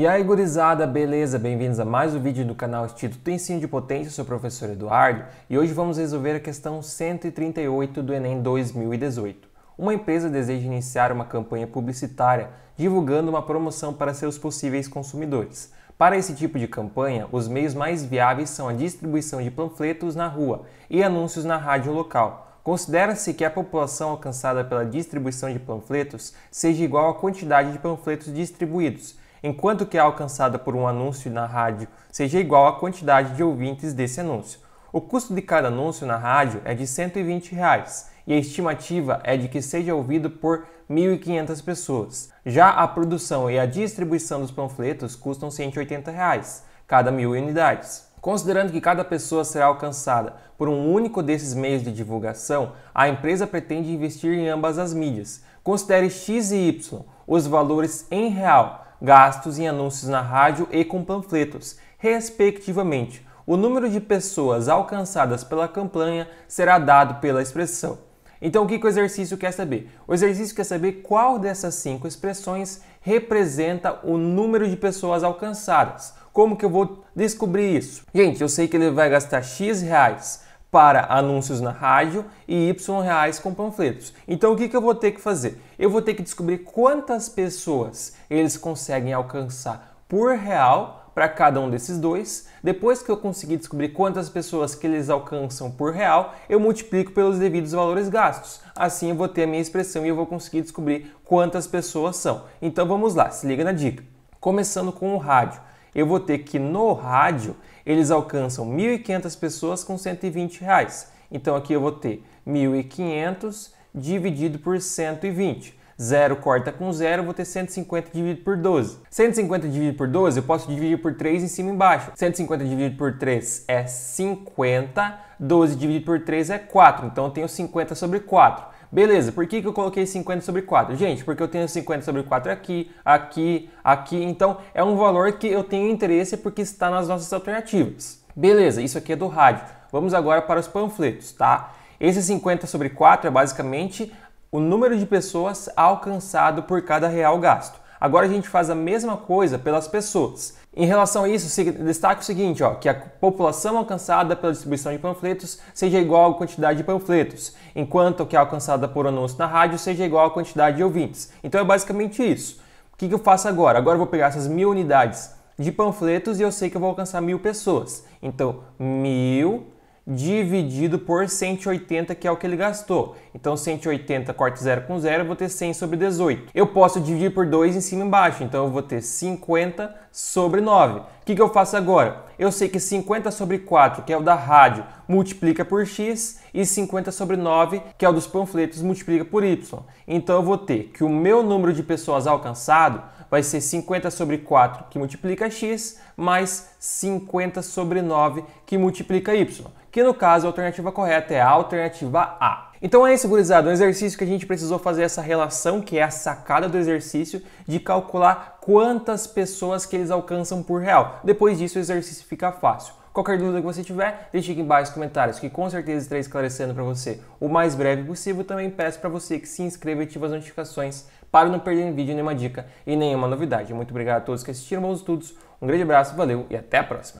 E aí, gurizada, beleza? Bem-vindos a mais um vídeo do canal Instituto Ensino de Potência, sou o professor Eduardo e hoje vamos resolver a questão 138 do Enem 2018. Uma empresa deseja iniciar uma campanha publicitária divulgando uma promoção para seus possíveis consumidores. Para esse tipo de campanha, os meios mais viáveis são a distribuição de panfletos na rua e anúncios na rádio local. Considera-se que a população alcançada pela distribuição de panfletos seja igual à quantidade de panfletos distribuídos enquanto que a é alcançada por um anúncio na rádio seja igual à quantidade de ouvintes desse anúncio. O custo de cada anúncio na rádio é de R$ 120 reais, e a estimativa é de que seja ouvido por 1.500 pessoas. Já a produção e a distribuição dos panfletos custam R$ 180, reais, cada mil unidades. Considerando que cada pessoa será alcançada por um único desses meios de divulgação, a empresa pretende investir em ambas as mídias. Considere X e Y os valores em real gastos em anúncios na rádio e com panfletos, respectivamente. O número de pessoas alcançadas pela campanha será dado pela expressão. Então, o que, que o exercício quer saber? O exercício quer saber qual dessas cinco expressões representa o número de pessoas alcançadas. Como que eu vou descobrir isso? Gente, eu sei que ele vai gastar X reais para anúncios na rádio e Y reais com panfletos. Então o que, que eu vou ter que fazer? Eu vou ter que descobrir quantas pessoas eles conseguem alcançar por real para cada um desses dois. Depois que eu conseguir descobrir quantas pessoas que eles alcançam por real, eu multiplico pelos devidos valores gastos. Assim eu vou ter a minha expressão e eu vou conseguir descobrir quantas pessoas são. Então vamos lá, se liga na dica. Começando com o rádio eu vou ter que no rádio eles alcançam 1.500 pessoas com 120 reais. Então aqui eu vou ter 1.500 dividido por 120. 0 corta com 0, vou ter 150 dividido por 12. 150 dividido por 12, eu posso dividir por 3 em cima e embaixo. 150 dividido por 3 é 50, 12 dividido por 3 é 4, então eu tenho 50 sobre 4. Beleza, por que, que eu coloquei 50 sobre 4? Gente, porque eu tenho 50 sobre 4 aqui, aqui, aqui. Então, é um valor que eu tenho interesse porque está nas nossas alternativas. Beleza, isso aqui é do rádio. Vamos agora para os panfletos, tá? Esse 50 sobre 4 é basicamente o número de pessoas alcançado por cada real gasto. Agora a gente faz a mesma coisa pelas pessoas. Em relação a isso, destaca o seguinte, ó, que a população alcançada pela distribuição de panfletos seja igual à quantidade de panfletos, enquanto que a alcançada por anúncio na rádio seja igual à quantidade de ouvintes. Então é basicamente isso. O que, que eu faço agora? Agora eu vou pegar essas mil unidades de panfletos e eu sei que eu vou alcançar mil pessoas. Então, mil dividido por 180, que é o que ele gastou. Então 180 corta 0 com 0, eu vou ter 100 sobre 18. Eu posso dividir por 2 em cima e embaixo, então eu vou ter 50 sobre 9. O que, que eu faço agora? Eu sei que 50 sobre 4, que é o da rádio, multiplica por x, e 50 sobre 9, que é o dos panfletos, multiplica por y. Então eu vou ter que o meu número de pessoas alcançado vai ser 50 sobre 4, que multiplica x, mais 50 sobre 9, que multiplica y que no caso a alternativa correta é a alternativa A. Então é isso, gurizada, um exercício que a gente precisou fazer essa relação, que é a sacada do exercício, de calcular quantas pessoas que eles alcançam por real. Depois disso o exercício fica fácil. Qualquer dúvida que você tiver, deixe aqui embaixo nos comentários, que com certeza estarei esclarecendo para você o mais breve possível. Também peço para você que se inscreva e ative as notificações para não perder nenhum vídeo, nenhuma dica e nenhuma novidade. Muito obrigado a todos que assistiram, bons estudos, um grande abraço, valeu e até a próxima!